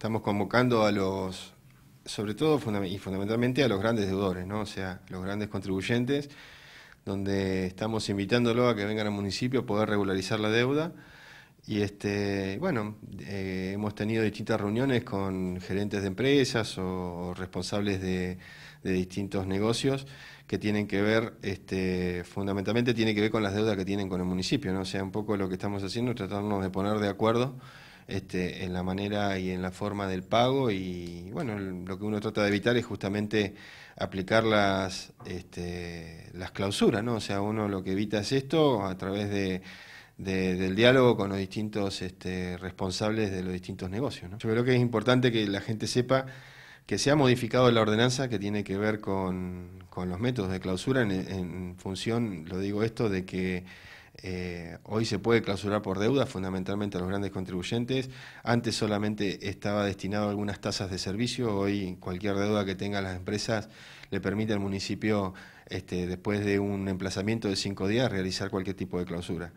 Estamos convocando a los, sobre todo y fundamentalmente a los grandes deudores, ¿no? o sea, los grandes contribuyentes, donde estamos invitándolo a que vengan al municipio a poder regularizar la deuda. Y este, bueno, eh, hemos tenido distintas reuniones con gerentes de empresas o, responsables de, distintos negocios que tienen que ver, este, fundamentalmente tiene que ver con las deudas que tienen con el municipio, ¿no? O sea, un poco lo que estamos haciendo, es tratarnos de poner de acuerdo este, en la manera y en la forma del pago y bueno, lo que uno trata de evitar es justamente aplicar las, este, las clausuras, ¿no? O sea, uno lo que evita es esto a través de, del diálogo con los distintos este, responsables de los distintos negocios. Yo creo que es importante que la gente sepa que se ha modificado la ordenanza que tiene que ver con, con los métodos de clausura en función, lo digo esto, de que eh, hoy se puede clausurar por deuda, fundamentalmente a los grandes contribuyentes. Antes solamente estaba destinado a algunas tasas de servicio. Hoy cualquier deuda que tengan las empresas le permite al municipio, este, después de un emplazamiento de cinco días, realizar cualquier tipo de clausura.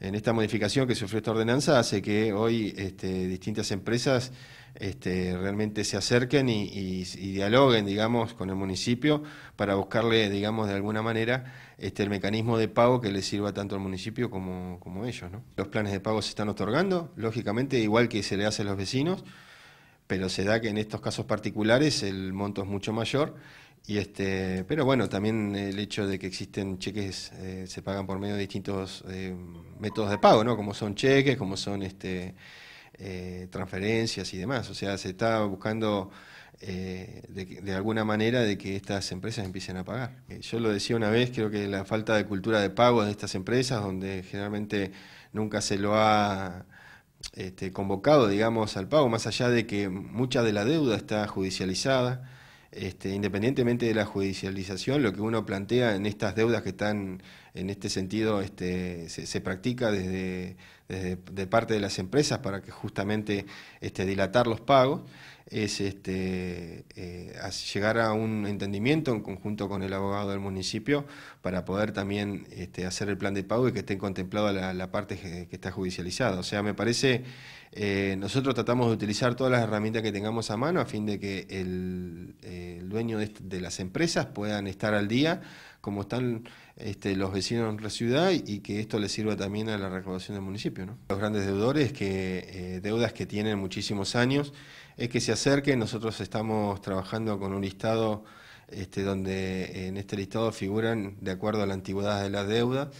En esta modificación que ofrece esta ordenanza hace que hoy este, distintas empresas este, realmente se acerquen y, dialoguen, digamos, con el municipio para buscarle, digamos, de alguna manera este, el mecanismo de pago que le sirva tanto al municipio como, como ellos. Los planes de pago se están otorgando, lógicamente, igual que se le hace a los vecinos, pero se da que en estos casos particulares el monto es mucho mayor. Y este, pero bueno, también el hecho de que existen cheques, eh, se pagan por medio de distintos eh, métodos de pago, ¿no? Como son cheques, como son este, eh, transferencias y demás. O sea, se está buscando eh, de, alguna manera de que estas empresas empiecen a pagar. Eh, yo lo decía una vez, creo que la falta de cultura de pago de estas empresas, donde generalmente nunca se lo ha... Este, convocado, digamos, al pago, más allá de que mucha de la deuda está judicializada, este, independientemente de la judicialización, lo que uno plantea en estas deudas que están, en este sentido, este, se, practica desde, de parte de las empresas para que justamente este, dilatar los pagos es este, eh, llegar a un entendimiento en conjunto con el abogado del municipio para poder también este, hacer el plan de pago y que esté contemplada la, parte que está judicializada. O sea, me parece, eh, nosotros tratamos de utilizar todas las herramientas que tengamos a mano a fin de que el, dueño de las empresas puedan estar al día como están este, los vecinos de la ciudad y que esto le sirva también a la recaudación del municipio. ¿no? Los grandes deudores, que eh, deudas que tienen muchísimos años, es que se acerquen. Nosotros estamos trabajando con un listado este, donde en este listado figuran de acuerdo a la antigüedad de la deuda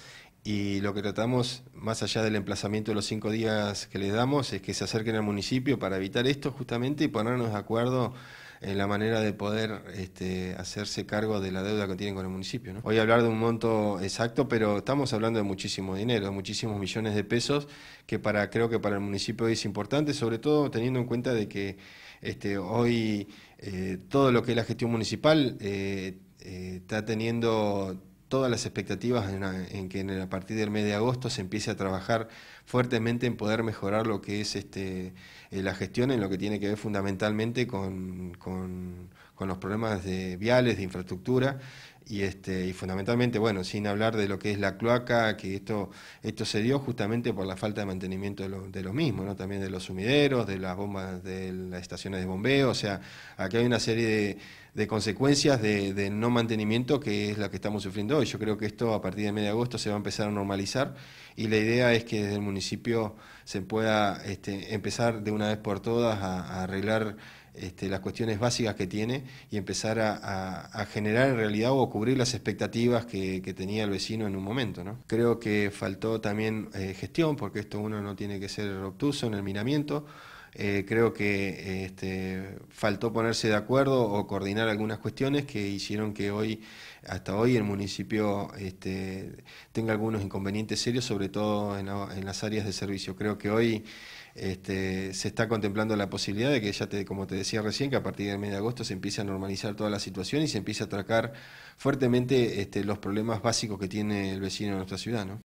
y lo que tratamos, más allá del emplazamiento de los cinco días que les damos, es que se acerquen al municipio para evitar esto justamente y ponernos de acuerdo en la manera de poder este, hacerse cargo de la deuda que tienen con el municipio. ¿no? Hoy hablar de un monto exacto, pero estamos hablando de muchísimo dinero, de muchísimos millones de pesos, que para creo que para el municipio es importante, sobre todo teniendo en cuenta de que este, hoy eh, todo lo que es la gestión municipal eh, eh, está teniendo todas las expectativas en, que a partir del mes de agosto se empiece a trabajar fuertemente en poder mejorar lo que es este, eh, la gestión en lo que tiene que ver fundamentalmente con, los problemas de viales, de infraestructura y, este, y fundamentalmente, bueno, sin hablar de lo que es la cloaca, que esto, esto se dio justamente por la falta de mantenimiento de, lo, los mismos, también de los sumideros, de las bombas, de las estaciones de bombeo, o sea, aquí hay una serie de de consecuencias de, no mantenimiento que es la que estamos sufriendo hoy. Yo creo que esto a partir de medio de agosto se va a empezar a normalizar y la idea es que desde el municipio se pueda este, empezar de una vez por todas a, arreglar este, las cuestiones básicas que tiene y empezar a, generar en realidad o cubrir las expectativas que, tenía el vecino en un momento. ¿no? Creo que faltó también eh, gestión, porque esto uno no tiene que ser obtuso en el minamiento. Eh, creo que este, faltó ponerse de acuerdo o coordinar algunas cuestiones que hicieron que hoy, hasta hoy, el municipio este, tenga algunos inconvenientes serios, sobre todo en, las áreas de servicio. Creo que hoy este, se está contemplando la posibilidad de que ya, te, como te decía recién, que a partir del mes de agosto se empiece a normalizar toda la situación y se empiece a atracar fuertemente los problemas básicos que tiene el vecino de nuestra ciudad.